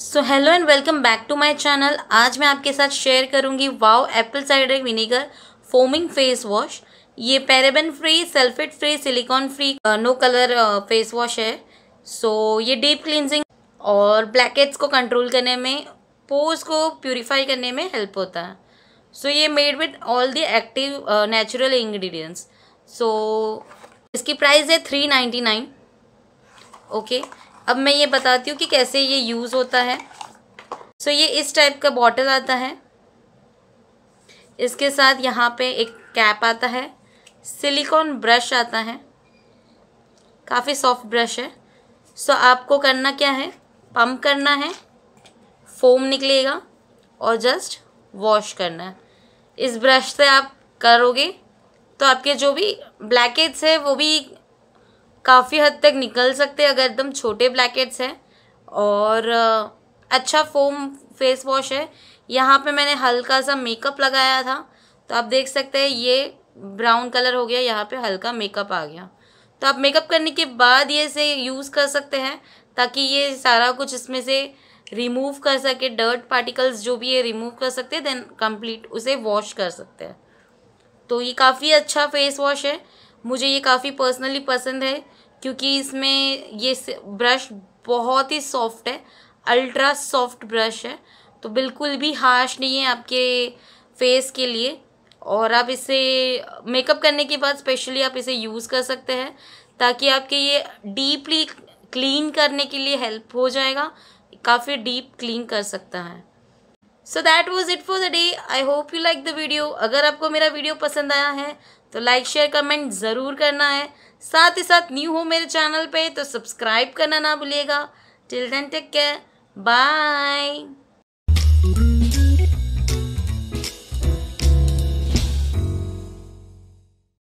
so hello and welcome back to my channel आज मैं आपके साथ शेयर करूंगी wow apple cider vinegar foaming face wash ये paraben free sulphate free silicone free no colour face wash है so so, ये deep cleansing और blackheads को कंट्रोल करने में पोज को प्योरीफाई करने में हेल्प होता है सो so, ये made with all the active natural ingredients so इसकी प्राइस है थ्री नाइन्टी नाइन ओके अब मैं ये बताती हूँ कि कैसे ये यूज़ होता है सो so, ये इस टाइप का बॉटल आता है इसके साथ यहाँ पे एक कैप आता है सिलिकॉन ब्रश आता है काफ़ी सॉफ्ट ब्रश है सो so, आपको करना क्या है पम्प करना है फोम निकलेगा और जस्ट वॉश करना है इस ब्रश से आप करोगे तो आपके जो भी ब्लैकेट्स है वो भी काफ़ी हद तक निकल सकते अगर एकदम छोटे ब्लैकेट्स हैं और अच्छा फोम फेस वॉश है यहाँ पे मैंने हल्का सा मेकअप लगाया था तो आप देख सकते हैं ये ब्राउन कलर हो गया यहाँ पे हल्का मेकअप आ गया तो आप मेकअप करने के बाद ये इसे यूज़ कर सकते हैं ताकि ये सारा कुछ इसमें से रिमूव कर सके डर्ट पार्टिकल्स जो भी ये रिमूव कर सकते हैं देन कंप्लीट उसे वॉश कर सकते हैं तो ये काफ़ी अच्छा फेस वॉश है मुझे ये काफ़ी पर्सनली पसंद है क्योंकि इसमें ये ब्रश बहुत ही सॉफ्ट है अल्ट्रा सॉफ्ट ब्रश है तो बिल्कुल भी हार्श नहीं है आपके फेस के लिए और आप इसे मेकअप करने के बाद स्पेशली आप इसे यूज़ कर सकते हैं ताकि आपके ये डीपली क्लीन करने के लिए हेल्प हो जाएगा काफ़ी डीप क्लीन कर सकता है so that was it for the day I hope you like the video अगर आपको मेरा वीडियो पसंद आया है तो लाइक शेयर कमेंट ज़रूर करना है साथ ही साथ न्यू हो मेरे चैनल पे तो सब्सक्राइब करना ना भूलिएगा till then take care bye